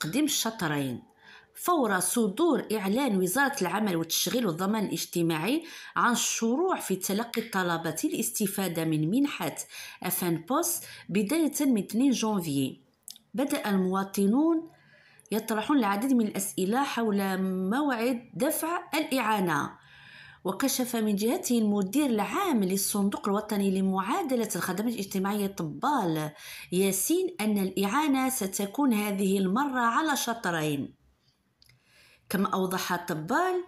تقديم الشطرين فور صدور إعلان وزارة العمل والتشغيل والضمان الاجتماعي عن الشروع في تلقي الطلبات الاستفادة من منحة أفان بوس بداية من 2 جونفي بدأ المواطنون يطرحون العديد من الأسئلة حول موعد دفع الإعانة وكشف من جهته المدير العام للصندوق الوطني لمعادلة الخدمات الاجتماعية طبال ياسين أن الإعانة ستكون هذه المرة على شطرين كما أوضح طبال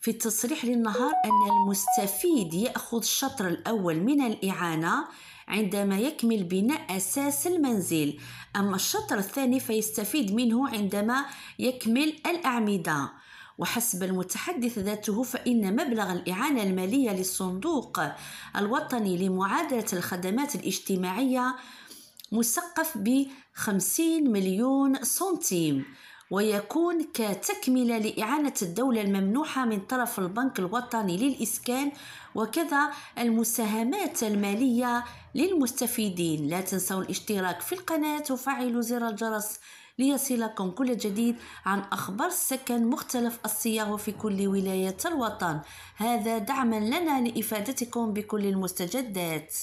في التصريح للنهار أن المستفيد يأخذ الشطر الأول من الإعانة عندما يكمل بناء أساس المنزل أما الشطر الثاني فيستفيد منه عندما يكمل الأعمدة وحسب المتحدث ذاته فإن مبلغ الإعانة المالية للصندوق الوطني لمعادلة الخدمات الاجتماعية مسقف ب 50 مليون سنتيم ويكون كتكملة لإعانة الدولة الممنوحة من طرف البنك الوطني للإسكان وكذا المساهمات المالية للمستفيدين لا تنسوا الاشتراك في القناة وفعلوا زر الجرس ليصلكم كل جديد عن أخبار السكن مختلف الصياغ في كل ولاية الوطن هذا دعما لنا لإفادتكم بكل المستجدات